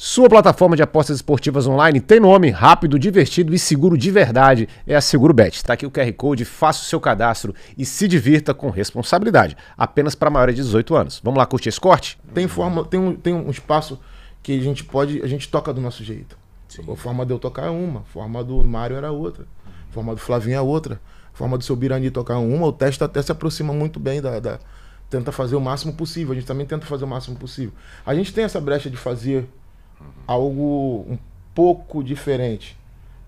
Sua plataforma de apostas esportivas online tem nome, rápido, divertido e seguro de verdade. É a SeguroBet. Está aqui o QR Code, faça o seu cadastro e se divirta com responsabilidade. Apenas para maiores de 18 anos. Vamos lá curtir esse corte? Tem, forma, tem, um, tem um espaço que a gente pode, a gente toca do nosso jeito. Sim. A forma de eu tocar é uma, a forma do Mário era outra, a forma do Flavinho é outra, a forma do seu Birani tocar é uma. O teste até se aproxima muito bem da, da. Tenta fazer o máximo possível, a gente também tenta fazer o máximo possível. A gente tem essa brecha de fazer Uhum. Algo um pouco diferente.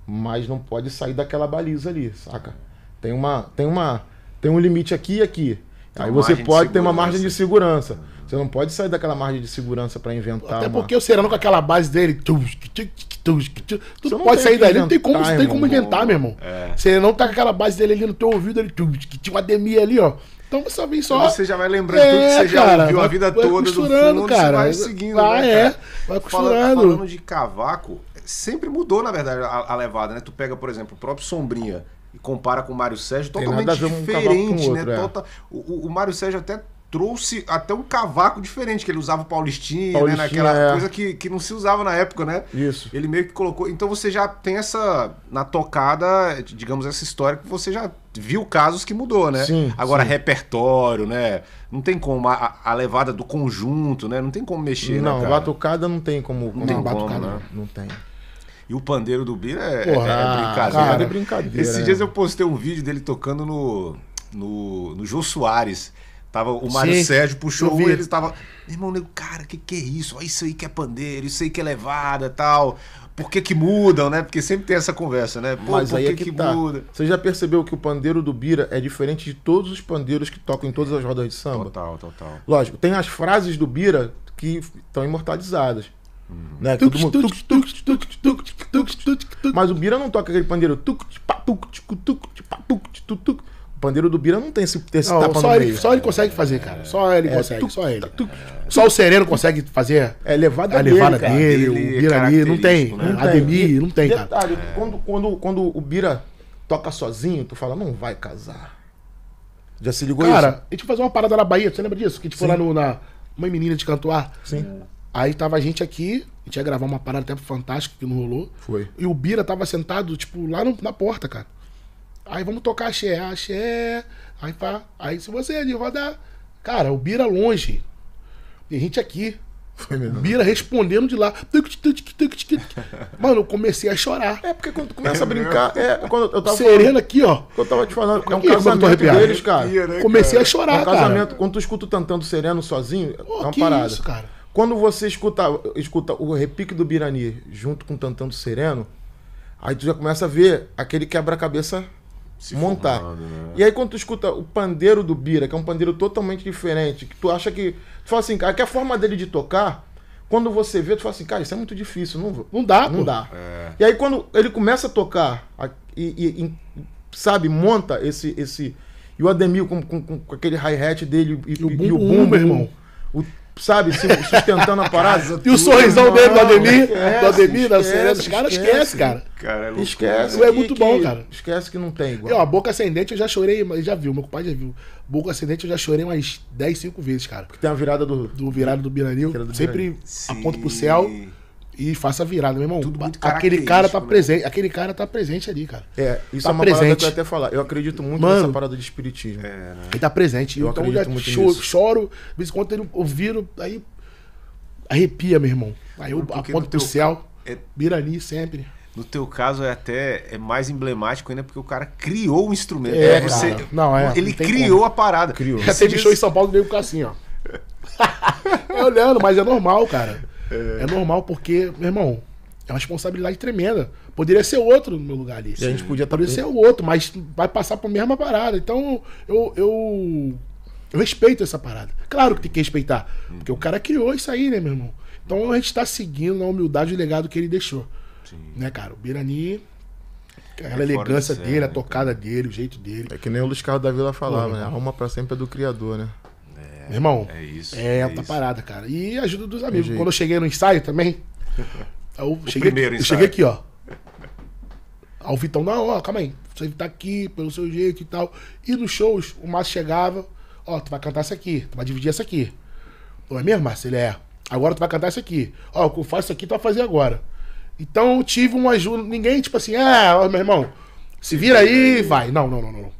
Mas não pode sair daquela baliza ali, saca? Tem uma. Tem uma. Tem um limite aqui e aqui. Tem Aí você pode ter uma margem de segurança. Você não pode sair daquela margem de segurança para inventar. Até porque uma... o Serano com aquela base dele. Tu, tu, tu, tu, tu não pode sair daí. Inventar, não tem como, irmão, tem como inventar, meu irmão. É. Você não tá com aquela base dele ali no teu ouvido, ele. Tu, tu, tu, uma demia ali, ó. Então você só vem só. você já vai lembrando é, tudo que é, você cara, já viu a vida vai toda costurando, do fundo, cara. vai seguindo. Ah, né, é. Vai costurando. Falando, de cavaco, sempre mudou, na verdade, a, a levada, né? Tu pega, por exemplo, o próprio Sombrinha e compara com o Mário Sérgio, totalmente diferente, um né? Outro, é. Total... o, o Mário Sérgio até trouxe até um cavaco diferente, que ele usava o Paulistinha, né, Paulistinha né? Naquela é. coisa que, que não se usava na época, né? Isso. Ele meio que colocou. Então você já tem essa. Na tocada, digamos, essa história que você já viu casos que mudou, né? Sim, Agora, sim. repertório, né? Não tem como. A, a, levada do conjunto, né? Não tem como mexer, né, não, né? tocada batucada não tem como. Não, tem batucada, como, né? não tem. E o pandeiro do Bira é, Porra, é, é brincadeira. Cara, é né? brincadeira. Esses dias eu postei um vídeo dele tocando no, no, no Jô Soares. Tava, o Mário Sim, Sérgio puxou um e ele tava. Meu irmão, nego, cara, que que é isso? Isso aí que é pandeiro, isso aí que é levada tal. Por que que mudam, né? Porque sempre tem essa conversa, né? Pô, Mas aí que, é que, que tá. muda? Você já percebeu que o pandeiro do Bira é diferente de todos os pandeiros que tocam em todas as rodas de samba? Total, total. Lógico, tem as frases do Bira que estão imortalizadas. Uhum. Né? Todo mundo... Mas o Bira não toca aquele pandeiro. Pandeiro do Bira não tem esse, esse não, tapa só no ele, meio. Só ele consegue fazer, cara. Só ele é, consegue, tu, só ele. Tu, só o Sereno consegue fazer é, levada a levada dele, dele, dele o Bira ali. Não tem. Né? Não Ademir, não tem, cara. Detalhe, quando, quando, quando o Bira toca sozinho, tu fala, não vai casar. Já se ligou cara, isso? Cara, a gente fazer uma parada na Bahia, você lembra disso? Que a gente Sim. foi lá no, na... Uma menina de cantuar. Sim. Aí tava a gente aqui, a gente ia gravar uma parada até fantástica que não rolou. Foi. E o Bira tava sentado, tipo, lá no, na porta, cara. Aí vamos tocar axé, axé. Aí, pá. aí se você é de rodar. Cara, o Bira longe. Tem gente aqui. Bira respondendo de lá. Mano, eu comecei a chorar. É porque quando começa é a brincar. É, quando eu tava Serena aqui, ó. Eu tava te falando. É um que casamento deles, cara. né, comecei a chorar, é um casamento, cara. Quando tu escuta o Tantando Sereno sozinho, é Pô, é uma parada. Isso, cara. Quando você escuta, escuta o repique do Birani junto com o Tantando Sereno, aí tu já começa a ver aquele quebra-cabeça se montar. Formado, né? E aí quando tu escuta o pandeiro do Bira, que é um pandeiro totalmente diferente, que tu acha que. Tu fala assim, cara, que a forma dele de tocar, quando você vê, tu fala assim, cara, isso é muito difícil, não, não dá, não pô. dá. É. E aí quando ele começa a tocar e, e, e sabe, monta esse. esse e o Ademir com, com, com aquele hi-hat dele e, e, o boom, meu irmão. O sabe, sustentando a parada. e o sorrisão não, dele do Ademir, esquece, do Ademir, da Serena, os caras esquece, cara. Cara, é esquece. É muito que, bom, cara. Esquece que não tem igual. Eu, a boca ascendente eu já chorei, já viu, meu pai já viu. Boca ascendente eu já chorei umas 10, 5 vezes, cara. Porque tem a virada do. Do virada do Biranil. Virada do sempre Biranil. aponto pro céu. Sim e faça virada, meu irmão. aquele cara tá né? presente, aquele cara tá presente ali, cara. É, isso tá é uma presente. parada que eu até falar. Eu acredito muito Mano, nessa parada de espiritismo. É, né? Ele tá presente. Eu então acredito eu muito choro, nisso. choro, de vez em quando eu, eu viro, aí arrepia, meu irmão. Aí eu porque aponto pro céu, é... ali sempre. No teu caso é até é mais emblemático ainda porque o cara criou o instrumento. É, é você, cara. não é. Ele não criou como. a parada. Criou. Já teve show em São Paulo deu ficar assim, ó. é olhando, mas é normal, cara. É. normal, porque, meu irmão, é uma responsabilidade tremenda. Poderia ser outro no meu lugar ali. E a gente podia Poderia ser o outro, mas vai passar por mesma parada. Então, eu, eu, eu respeito essa parada. Claro que tem que respeitar. Porque o cara criou isso aí, né, meu irmão? Então a gente tá seguindo a humildade e o legado que ele deixou. Sim. Né, cara? O Birani. É aquela é elegância de dele, a né, tocada dele, o jeito dele. É que nem o Luiz Carlos da Vila falava, Pô, né? Arruma pra sempre é do criador, né? Irmão, é isso. É, é tá parada, cara. E ajuda dos amigos. Quando eu cheguei no ensaio também, eu o cheguei, primeiro ensaio. eu cheguei aqui, ó. Aí o Vitão, não, ó, calma aí. Você tá aqui pelo seu jeito e tal. E nos shows, o Márcio chegava, ó, tu vai cantar isso aqui, tu vai dividir essa aqui. Não é mesmo, Márcio? Ele é. Agora tu vai cantar isso aqui. Ó, o que eu faço isso aqui, tu vai fazer agora. Então eu tive um ajuda. Ninguém, tipo assim, ah, ó, meu irmão, se vira aí e vai. Não, não, não, não.